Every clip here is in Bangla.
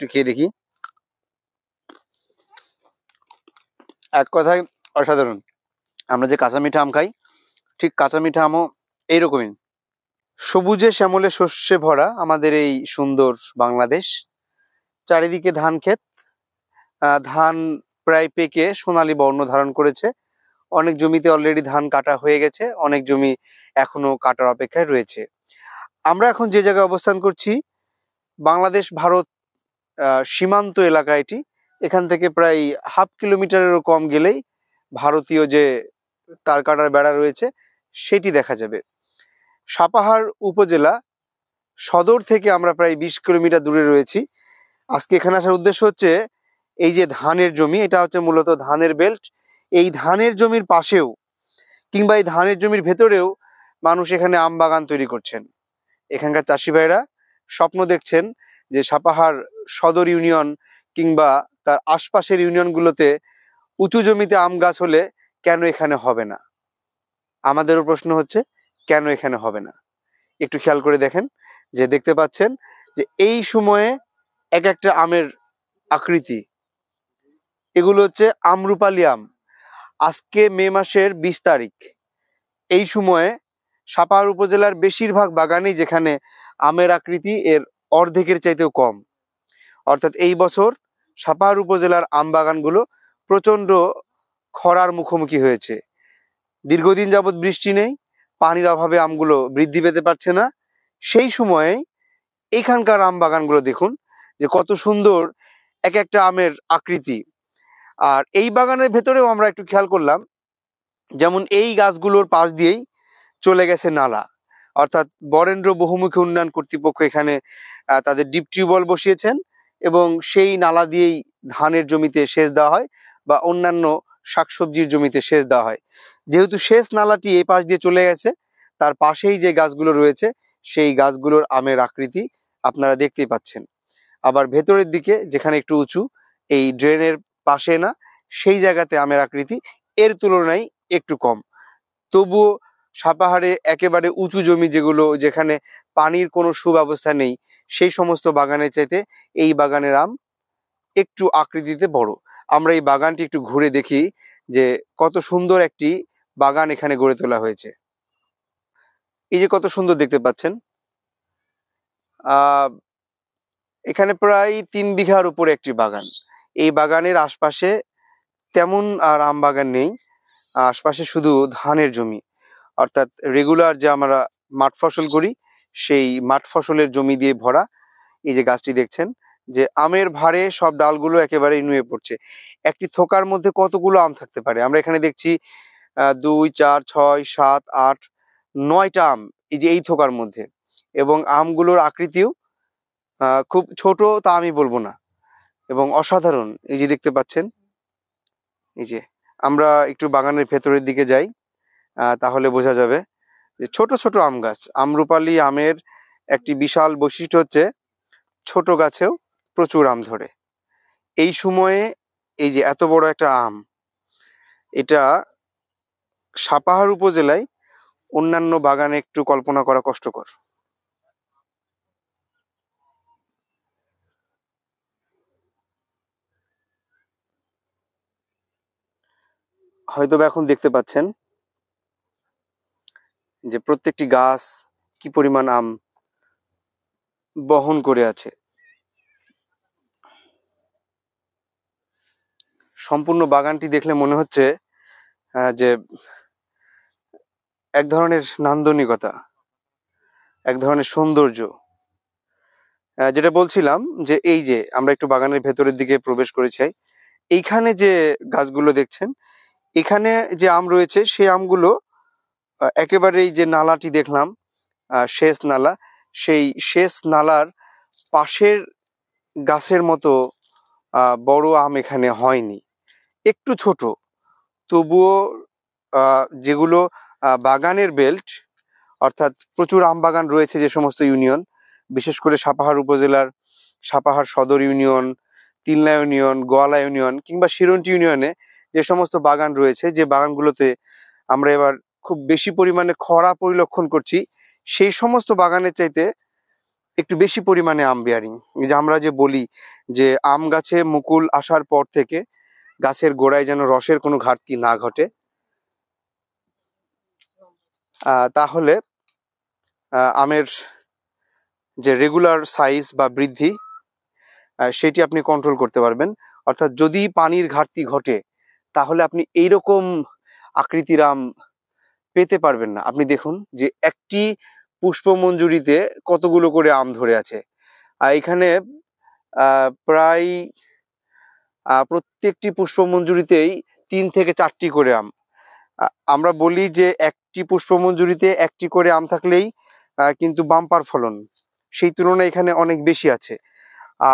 একটু খেয়ে দেখি এক কথায় অসাধারণ আমরা যে কাঁচা মিঠা আম খাই ঠিক কাঁচা মিঠা আমও এইরকমই সবুজে শ্যামলে শস্যে ভরা আমাদের এই সুন্দর বাংলাদেশ চারিদিকে ধান ক্ষেত ধান প্রায় পেকে সোনালী বর্ণ ধারণ করেছে অনেক জমিতে অলরেডি ধান কাটা হয়ে গেছে অনেক জমি এখনো কাটার অপেক্ষায় রয়েছে আমরা এখন যে জায়গায় অবস্থান করছি বাংলাদেশ ভারত সীমান্ত এলাকা এটি এখান থেকে প্রায় হাফ কিলোমিটারেরও কম গেলেই ভারতীয় যে তারকাটার বেড়া রয়েছে সেটি দেখা যাবে সাপাহার উপজেলা সদর থেকে আমরা প্রায় বিশ কিলোমিটার দূরে রয়েছি আজকে এখানে আসার উদ্দেশ্য হচ্ছে এই যে ধানের জমি এটা হচ্ছে মূলত ধানের বেল্ট এই ধানের জমির পাশেও কিংবা এই ধানের জমির ভেতরেও মানুষ এখানে আম বাগান তৈরি করছেন এখানকার চাষি ভাইরা স্বপ্ন দেখছেন যে সাপাহার সদর ইউনিয়ন কিংবা তার আশপাশের ইউনিয়নগুলোতে উঁচু জমিতে আম গাছ হলে কেন এখানে হবে না আমাদেরও প্রশ্ন হচ্ছে কেন এখানে হবে না একটু খেয়াল করে দেখেন যে দেখতে পাচ্ছেন যে এই সময়ে এক একটা আমের আকৃতি এগুলো হচ্ছে আমরুপালি আম আজকে মে মাসের বিশ তারিখ এই সময়ে সাপাহার উপজেলার বেশিরভাগ বাগানেই যেখানে আমের আকৃতি এর অর্ধেকের চাইতেও কম অর্থাৎ এই বছর সাপার উপজেলার আমবাগানগুলো প্রচণ্ড খরার মুখোমুখি হয়েছে দীর্ঘদিন যাবৎ বৃষ্টি নেই পানির অভাবে আমগুলো বৃদ্ধি পেতে পারছে না সেই সময়ে এখানকার আম বাগানগুলো দেখুন যে কত সুন্দর এক একটা আমের আকৃতি আর এই বাগানের ভেতরেও আমরা একটু খেয়াল করলাম যেমন এই গাছগুলোর পাশ দিয়েই চলে গেছে নালা অর্থাৎ বরেন্দ্র বহুমুখী উন্নয়ন কর্তৃপক্ষ এখানে তাদের ডিপ টিউবওয়েল বসিয়েছেন এবং সেই নালা দিয়েই ধানের জমিতে সেচ দেওয়া হয় বা অন্যান্য শাকসবজির জমিতে সেচ দেওয়া হয় যেহেতু সেচ নালাটি এই পাশ দিয়ে চলে গেছে তার পাশেই যে গাছগুলো রয়েছে সেই গাছগুলোর আমের আকৃতি আপনারা দেখতেই পাচ্ছেন আবার ভেতরের দিকে যেখানে একটু উঁচু এই ড্রেনের পাশে না সেই জায়গাতে আমের আকৃতি এর তুলনায় একটু কম তবুও সাপাহারে একেবারে উঁচু জমি যেগুলো যেখানে পানির কোনো সুব্যবস্থা নেই সেই সমস্ত বাগানের চাইতে এই বাগানের আম একটু আকৃতিতে বড় আমরা এই বাগানটি একটু ঘুরে দেখি যে কত সুন্দর একটি বাগান এখানে গড়ে তোলা হয়েছে এই যে কত সুন্দর দেখতে পাচ্ছেন এখানে প্রায় তিন বিঘার উপরে একটি বাগান এই বাগানের আশপাশে তেমন আর আম বাগান নেই আশপাশে শুধু ধানের জমি অর্থাৎ রেগুলার যে আমরা মাঠ ফসল করি সেই মাঠ ফসলের জমি দিয়ে ভরা এই যে গাছটি দেখছেন যে আমের ভারে সব ডালগুলো একেবারে নুয়ে পড়ছে একটি থোকার মধ্যে কতগুলো আম থাকতে পারে আমরা এখানে দেখছি দুই চার ছয় সাত আট নয়টা আম এই যে এই থোকার মধ্যে এবং আমগুলোর আকৃতিও খুব ছোট তা আমি বলবো না এবং অসাধারণ এই যে দেখতে পাচ্ছেন এই যে আমরা একটু বাগানের ভেতরের দিকে যাই তাহলে বোঝা যাবে যে ছোট ছোট আম গাছ আমরুপালি আমের একটি বিশাল বৈশিষ্ট্য হচ্ছে ছোট গাছেও প্রচুর আম ধরে এই সময়ে এই যে এত বড় একটা আম এটা সাপাহার উপজেলায় অন্যান্য বাগানে একটু কল্পনা করা কষ্টকর হয়তো এখন দেখতে পাচ্ছেন যে প্রত্যেকটি গাছ কি পরিমাণ আম বহন করে আছে সম্পূর্ণ বাগানটি দেখলে মনে হচ্ছে যে এক ধরনের নান্দনিকতা এক ধরনের সৌন্দর্য যেটা বলছিলাম যে এই যে আমরা একটু বাগানের ভেতরের দিকে প্রবেশ করেছি এইখানে যে গাছগুলো দেখছেন এখানে যে আম রয়েছে সেই আমগুলো একেবারেই যে নালাটি দেখলাম শেষ নালা সেই শেষ নালার পাশের গাছের মতো বড় আম এখানে হয়নি একটু ছোট তবুও যেগুলো বাগানের বেল্ট অর্থাৎ প্রচুর আম বাগান রয়েছে যে সমস্ত ইউনিয়ন বিশেষ করে সাপাহার উপজেলার সাপাহার সদর ইউনিয়ন তিনলা ইউনিয়ন গোয়ালা ইউনিয়ন কিংবা শিরন্টি ইউনিয়নে যে সমস্ত বাগান রয়েছে যে বাগানগুলোতে আমরা এবার খুব বেশি পরিমাণে খরা পরিলক্ষণ করছি সেই সমস্ত বাগানের চাইতে একটু বেশি পরিমাণে আম বিয়ারিং যে আমরা যে বলি যে আম গাছে মুকুল আসার পর থেকে গাছের গোড়ায় যেন রসের কোনো ঘাটতি না ঘটে তাহলে আমের যে রেগুলার সাইজ বা বৃদ্ধি সেটি আপনি কন্ট্রোল করতে পারবেন অর্থাৎ যদি পানির ঘাটতি ঘটে তাহলে আপনি এইরকম আকৃতির আম পেতে পারবেন না আপনি দেখুন যে একটি পুষ্পমঞ্জুরিতে কতগুলো করে আম ধরে আছে আর এখানে প্রায় প্রত্যেকটি পুষ্পমঞ্জুরিতেই তিন থেকে চারটি করে আম আমরা বলি যে একটি পুষ্পমঞ্জুরিতে একটি করে আম থাকলেই কিন্তু বাম্পার ফলন সেই তুলনায় এখানে অনেক বেশি আছে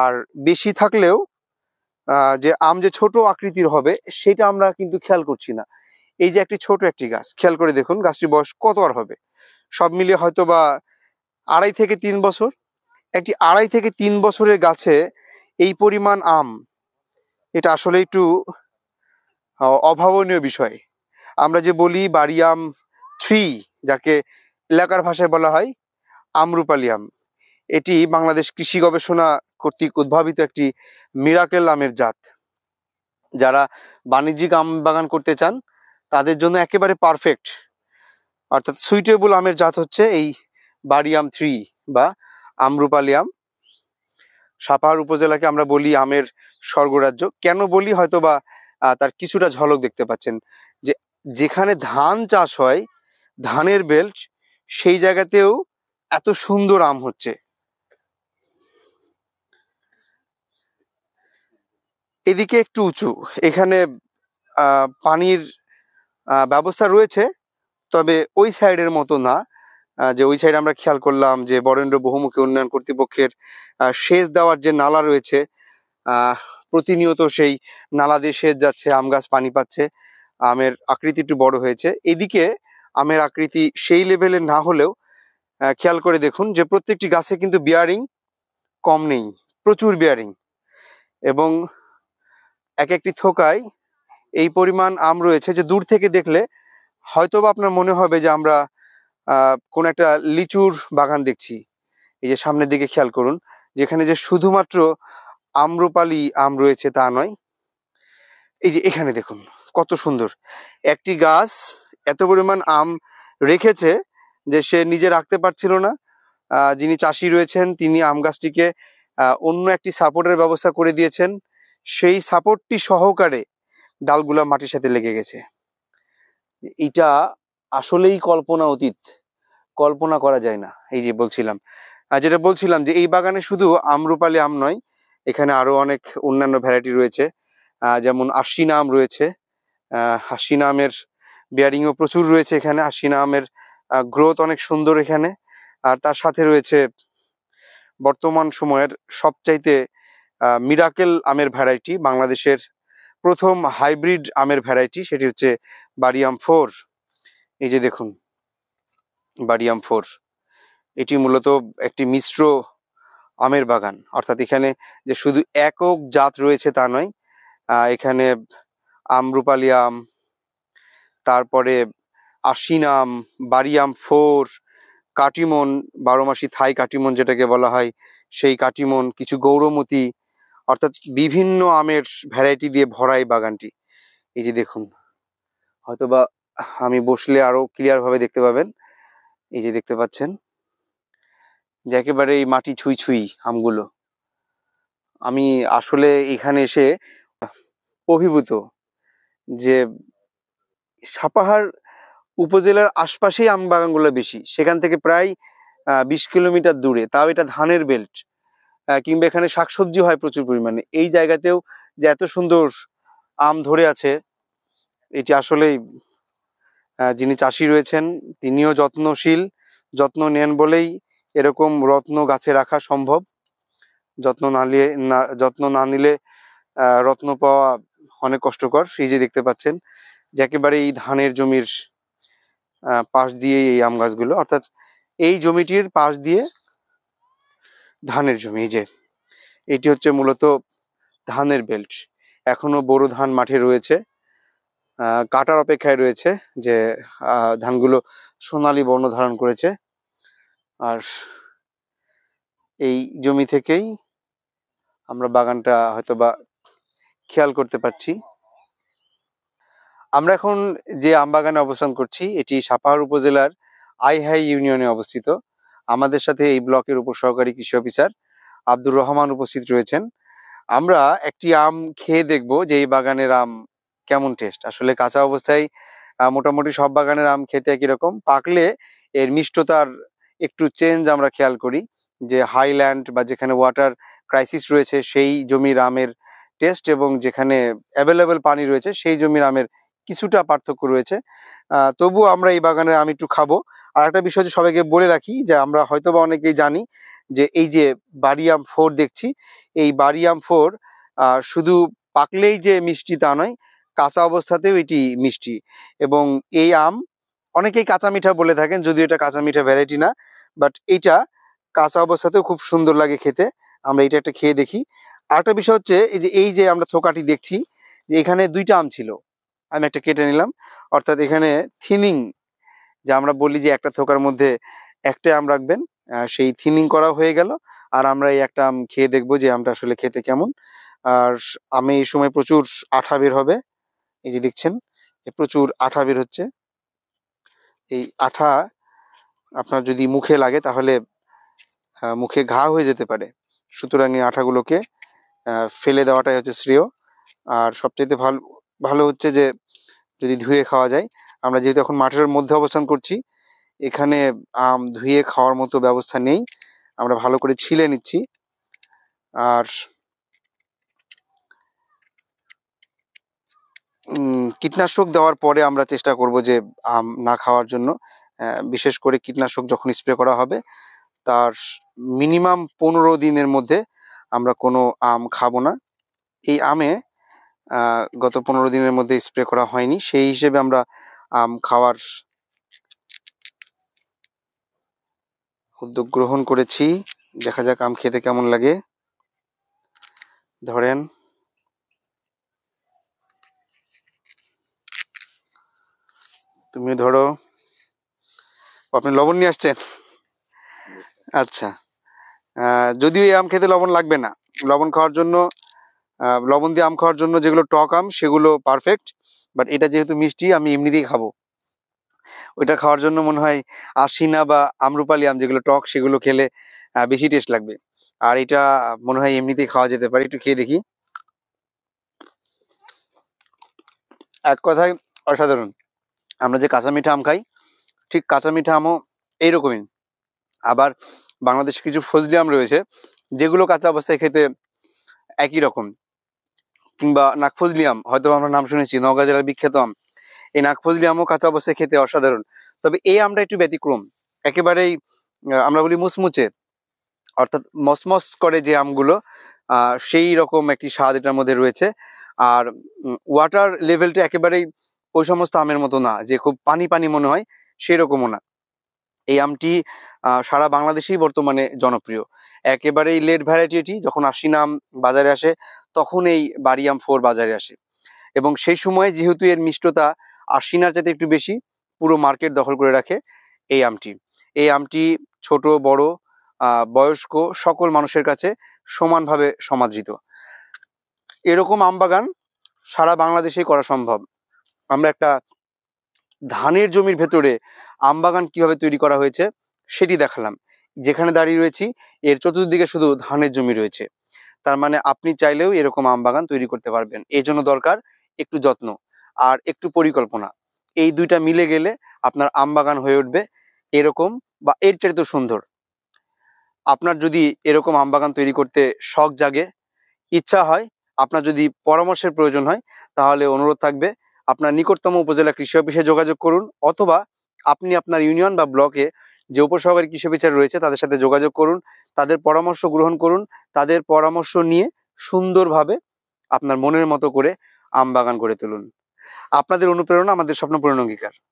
আর বেশি থাকলেও যে আম যে ছোট আকৃতির হবে সেটা আমরা কিন্তু খেয়াল করছি না এই যে একটি ছোট একটি গাছ খেয়াল করে দেখুন গাছটির বয়স কত আর হবে সব মিলিয়ে হয়তো বা আড়াই থেকে তিন বছর একটি আড়াই থেকে তিন বছরের গাছে এই পরিমাণ আম এটা আসলে একটু অভাবনীয় বিষয় আমরা যে বলি বাড়ি আম থ্রি যাকে এলাকার ভাষায় বলা হয় আমরুপালি আম এটি বাংলাদেশ কৃষি গবেষণা কর্তৃক উদ্ভাবিত একটি মিরাকেল আমের জাত যারা বাণিজ্যিক আম বাগান করতে চান তাদের জন্য একেবারে পারফেক্ট অর্থাৎ সুইটেবল আমের জাত হচ্ছে এই বাড়িয়াম থ্রি বা আমরুপালি আম সাপাহার উপজেলাকে আমরা বলি আমের স্বর্গরাজ্য কেন বলি হয়তো বা তার কিছুটা ঝলক দেখতে পাচ্ছেন যে যেখানে ধান চাষ হয় ধানের বেল্ট সেই জায়গাতেও এত সুন্দর আম হচ্ছে এদিকে একটু উঁচু এখানে পানির ব্যবস্থা রয়েছে তবে ওই সাইডের মতো না যে ওই সাইডে আমরা খেয়াল করলাম যে বরেন্দ্র বহুমুখী উন্নয়ন কর্তৃপক্ষের সেচ দেওয়ার যে নালা রয়েছে প্রতিনিয়ত সেই নালা দিয়ে সেচ যাচ্ছে আম গাছ পানি পাচ্ছে আমের আকৃতি একটু বড় হয়েছে এদিকে আমের আকৃতি সেই লেভেলের না হলেও খেয়াল করে দেখুন যে প্রত্যেকটি গাছে কিন্তু বিয়ারিং কম নেই প্রচুর বিয়ারিং এবং এক একটি থোকায় এই পরিমাণ আম রয়েছে যে দূর থেকে দেখলে হয়তো বা আপনার মনে হবে যে আমরা কোন একটা লিচুর বাগান দেখছি এই যে সামনের দিকে খেয়াল করুন যেখানে যে শুধুমাত্র আম্রপালি আম রয়েছে তা নয় এই যে এখানে দেখুন কত সুন্দর একটি গাছ এত পরিমাণ আম রেখেছে যে সে নিজে রাখতে পারছিল না যিনি চাষি রয়েছেন তিনি আম গাছটিকে অন্য একটি সাপোর্টের ব্যবস্থা করে দিয়েছেন সেই সাপোর্টটি সহকারে ডালগুলা মাটির সাথে লেগে গেছে এটা আসলেই কল্পনা অতীত কল্পনা করা যায় না এই যে বলছিলাম আর যেটা বলছিলাম যে এই বাগানে শুধু আমরুপালি আম নয় এখানে আরও অনেক অন্যান্য ভ্যারাইটি রয়েছে যেমন আশিনা আম রয়েছে আশিনা আমের বিয়ারিংও প্রচুর রয়েছে এখানে আশিনা আমের গ্রোথ অনেক সুন্দর এখানে আর তার সাথে রয়েছে বর্তমান সময়ের সবচাইতে মিরাকেল আমের ভ্যারাইটি বাংলাদেশের প্রথম হাইব্রিড আমের ভ্যারাইটি সেটি হচ্ছে বাড়িয়াম ফোর এই যে দেখুন বাড়িয়াম ফোর এটি মূলত একটি মিশ্র আমের বাগান অর্থাৎ এখানে যে শুধু একক জাত রয়েছে তা নয় এখানে আমরুপালি আম তারপরে আশিন আম বাড়িয়াম ফোর কাটিমন বারো মাসি থাই কাটিমন যেটাকে বলা হয় সেই কাটিমন কিছু গৌরমতি অর্থাৎ বিভিন্ন আমের ভ্যারাইটি দিয়ে ভরা এই বাগানটি এই যে দেখুন হয়তোবা আমি বসলে আরও ক্লিয়ারভাবে দেখতে পাবেন এই যে দেখতে পাচ্ছেন যে একেবারে এই মাটি ছুঁই ছুঁই আমগুলো আমি আসলে এখানে এসে অভিভূত যে সাপাহার উপজেলার আশপাশেই আম বাগানগুলো বেশি সেখান থেকে প্রায় বিশ কিলোমিটার দূরে তাও এটা ধানের বেল্ট কিংবা এখানে শাকসবজি হয় প্রচুর পরিমাণে এই জায়গাতেও যে এত সুন্দর আম ধরে আছে এটি আসলেই যিনি চাষি রয়েছেন তিনিও যত্নশীল যত্ন নেন বলেই এরকম রত্ন গাছে রাখা সম্ভব যত্ন না নিয়ে না যত্ন না নিলে রত্ন পাওয়া অনেক কষ্টকর সেই যে দেখতে পাচ্ছেন যে একেবারে এই ধানের জমির পাশ দিয়ে এই আম গাছগুলো অর্থাৎ এই জমিটির পাশ দিয়ে ধানের জমি এই যে এটি হচ্ছে মূলত ধানের বেল্ট এখনো বড় ধান মাঠে রয়েছে কাটার অপেক্ষায় রয়েছে যে ধানগুলো সোনালী বর্ণ ধারণ করেছে আর এই জমি থেকেই আমরা বাগানটা হয়তো বা খেয়াল করতে পারছি আমরা এখন যে আমবাগানে অবস্থান করছি এটি সাপাহার উপজেলার আইহাই ইউনিয়নে অবস্থিত আমাদের সাথে এই ব্লকের উপসহকারী কৃষি অফিসার আব্দুর রহমান উপস্থিত রয়েছেন আমরা একটি আম খেয়ে দেখব যে এই বাগানের আম কেমন টেস্ট আসলে কাঁচা অবস্থায় মোটামুটি সব বাগানের আম খেতে একই রকম পাকলে এর মিষ্টতার একটু চেঞ্জ আমরা খেয়াল করি যে হাইল্যান্ড বা যেখানে ওয়াটার ক্রাইসিস রয়েছে সেই জমির আমের টেস্ট এবং যেখানে অ্যাভেলেবেল পানি রয়েছে সেই জমির আমের কিছুটা পার্থক্য রয়েছে তবু আমরা এই বাগানের আমি একটু খাবো আর একটা বিষয় সবাইকে বলে রাখি যে আমরা হয়তো বা অনেকেই জানি যে এই যে বাড়িয়াম ফোর দেখছি এই বাড়িয়াম ফোর শুধু পাকলেই যে মিষ্টি তা নয় কাঁচা অবস্থাতেও এটি মিষ্টি এবং এই আম অনেকেই কাঁচা মিঠা বলে থাকেন যদিও এটা কাঁচা মিঠা ভ্যারাইটি না বাট এইটা কাঁচা অবস্থাতেও খুব সুন্দর লাগে খেতে আমরা এটা একটা খেয়ে দেখি আরেকটা বিষয় হচ্ছে এই যে এই যে আমরা থোকাটি দেখছি যে এখানে দুইটা আম ছিল আমি একটা কেটে নিলাম অর্থাৎ এখানে থিনিং যা আমরা বলি যে একটা থোকার মধ্যে একটা আম রাখবেন সেই থিনিং করা হয়ে গেল আর আমরা এই একটা আম খেয়ে দেখব যে আমটা আসলে খেতে কেমন আর আমি এই সময় প্রচুর আঠা বের হবে এই যে দেখছেন প্রচুর আঠা বের হচ্ছে এই আঠা আপনার যদি মুখে লাগে তাহলে মুখে ঘা হয়ে যেতে পারে সুতরাং এই আঠাগুলোকে ফেলে দেওয়াটাই হচ্ছে শ্রেয় আর সবচেয়ে ভালো ভালো হচ্ছে যে যদি ধুয়ে খাওয়া যায় আমরা যেহেতু এখন মাঠের মধ্যে অবস্থান করছি এখানে আম ধুয়ে খাওয়ার মতো ব্যবস্থা নেই আমরা ভালো করে ছিলে নিচ্ছি আর কীটনাশক দেওয়ার পরে আমরা চেষ্টা করব যে আম না খাওয়ার জন্য বিশেষ করে কীটনাশক যখন স্প্রে করা হবে তার মিনিমাম পনেরো দিনের মধ্যে আমরা কোনো আম খাবো না এই আমে গত পনেরো দিনের মধ্যে স্প্রে করা হয়নি সেই হিসেবে আমরা আম খাওয়ার উদ্যোগ গ্রহণ করেছি দেখা যাক আম খেতে কেমন লাগে ধরেন তুমি ধরো আপনি লবণ নিয়ে আসছেন আচ্ছা যদিও এই আম খেতে লবণ লাগবে না লবণ খাওয়ার জন্য লবণ দিয়ে আম খাওয়ার জন্য যেগুলো টক আম সেগুলো পারফেক্ট বাট এটা যেহেতু মিষ্টি আমি এমনি দিয়েই খাবো ওইটা খাওয়ার জন্য মনে হয় আশিনা বা আমরুপালি আম যেগুলো টক সেগুলো খেলে বেশি টেস্ট লাগবে আর এটা মনে হয় এমনিতেই খাওয়া যেতে পারে একটু খেয়ে দেখি এক কথায় অসাধারণ আমরা যে কাঁচা মিঠা আম খাই ঠিক কাঁচা মিঠা আমও এইরকমই আবার বাংলাদেশে কিছু ফজলি আম রয়েছে যেগুলো কাঁচা অবস্থায় খেতে একই রকম কিংবা আম হয়তো আমরা নাম শুনেছি নওগাঁ জেলার বিখ্যাত আম এই আমও কাঁচা অবস্থায় খেতে অসাধারণ তবে এই আমটা একটু ব্যতিক্রম একেবারেই আমরা বলি মুচমুচে অর্থাৎ মসমস করে যে আমগুলো সেই রকম একটি স্বাদ এটার মধ্যে রয়েছে আর ওয়াটার লেভেলটা একেবারেই ওই সমস্ত আমের মতো না যে খুব পানি পানি মনে হয় সেই রকমও না এই আমটি সারা বাংলাদেশেই বর্তমানে জনপ্রিয় একেবারেই লেট ভ্যারাইটি এটি যখন আশি নাম বাজারে আসে তখন এই বাড়ি আম ফোর বাজারে আসে এবং সেই সময়ে যেহেতু এর মিষ্টতা নার চাইতে একটু বেশি পুরো মার্কেট দখল করে রাখে এই আমটি এই আমটি ছোট বড় বয়স্ক সকল মানুষের কাছে সমানভাবে সমাদৃত এরকম আম বাগান সারা বাংলাদেশেই করা সম্ভব আমরা একটা ধানের জমির ভেতরে আমবাগান কিভাবে তৈরি করা হয়েছে সেটি দেখালাম যেখানে দাঁড়িয়ে রয়েছি এর চতুর্দিকে শুধু ধানের জমি রয়েছে তার মানে আপনি চাইলেও এরকম আমবাগান তৈরি করতে পারবেন এই জন্য দরকার একটু যত্ন আর একটু পরিকল্পনা এই দুইটা মিলে গেলে আপনার আমবাগান হয়ে উঠবে এরকম বা এর চাইতে সুন্দর আপনার যদি এরকম আমবাগান তৈরি করতে শখ জাগে ইচ্ছা হয় আপনার যদি পরামর্শের প্রয়োজন হয় তাহলে অনুরোধ থাকবে আপনার নিকটতম উপজেলা কৃষি অফিসে যোগাযোগ করুন অথবা আপনি আপনার ইউনিয়ন বা ব্লকে যে উপসহকারী কৃষি অফিসার রয়েছে তাদের সাথে যোগাযোগ করুন তাদের পরামর্শ গ্রহণ করুন তাদের পরামর্শ নিয়ে সুন্দরভাবে আপনার মনের মতো করে আম বাগান করে তুলুন আপনাদের অনুপ্রেরণা আমাদের স্বপ্ন পূরণ অঙ্গীকার